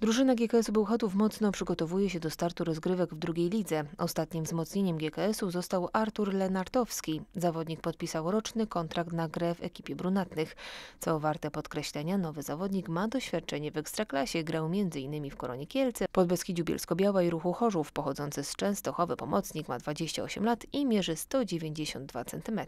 Drużyna GKS-u Bełchatów mocno przygotowuje się do startu rozgrywek w drugiej lidze. Ostatnim wzmocnieniem GKS-u został Artur Lenartowski. Zawodnik podpisał roczny kontrakt na grę w ekipie brunatnych. Co warte podkreślenia, nowy zawodnik ma doświadczenie w Ekstraklasie, grał m.in. w Koronie Kielce, Podbeskidziu Bielsko-Biała i Ruchu Chorzów. Pochodzący z Częstochowy pomocnik ma 28 lat i mierzy 192 cm.